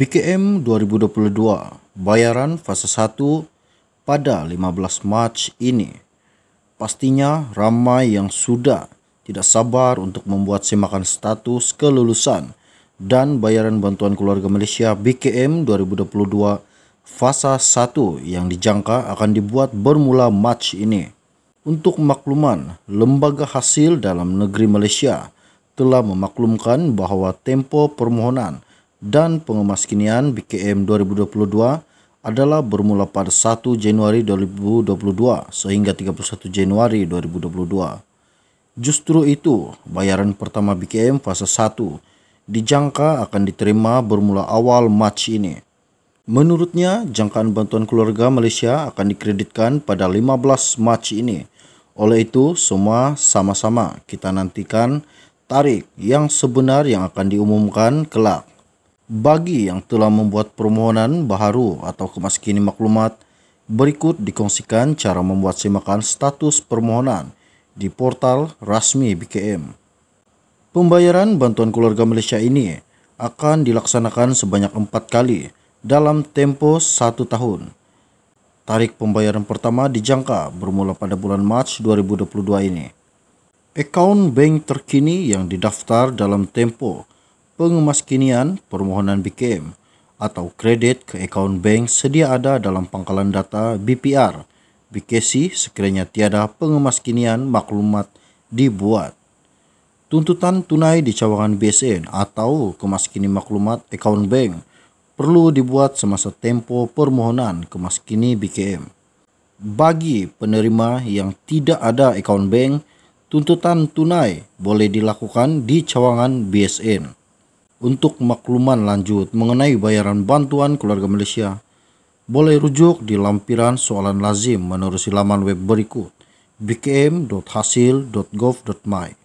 BKM 2022 bayaran Fasa 1 pada 15 Mac ini. Pastinya ramai yang sudah tidak sabar untuk membuat semakan status kelulusan dan bayaran bantuan keluarga Malaysia BKM 2022 Fasa 1 yang dijangka akan dibuat bermula Mac ini. Untuk makluman, Lembaga Hasil Dalam Negeri Malaysia telah memaklumkan bahawa tempo permohonan – dan pengemas kinian BKM 2022 adalah bermula pada 1 Januari 2022 sehingga 31 Januari 2022. Justru itu, bayaran pertama BKM fase 1 dijangka akan diterima bermula awal Mac ini. Menurutnya, jangkaan bantuan keluarga Malaysia akan dikreditkan pada 15 Mac ini. Oleh itu, semua sama-sama kita nantikan tarik yang sebenar yang akan diumumkan kelak bagi yang telah membuat permohonan baharu atau kemaskini maklumat, berikut dikongsikan cara membuat simakan status permohonan di portal rasmi BKM. Pembayaran bantuan keluarga Malaysia ini akan dilaksanakan sebanyak empat kali dalam tempo satu tahun. Tarik pembayaran pertama dijangka bermula pada bulan Mac 2022 ini. Akaun bank terkini yang didaftar dalam tempo pengemaskinian permohonan BKM atau kredit ke akaun bank sedia ada dalam pangkalan data BPR. BKC sekiranya tiada pengemaskinian maklumat dibuat. Tuntutan tunai di cawangan BSN atau kemaskini maklumat akaun bank perlu dibuat semasa tempo permohonan kemaskini BKM. Bagi penerima yang tidak ada akaun bank, tuntutan tunai boleh dilakukan di cawangan BSN untuk makluman lanjut mengenai bayaran bantuan keluarga Malaysia. Boleh rujuk di lampiran soalan lazim menerusi laman web berikut bkm.hasil.gov.my.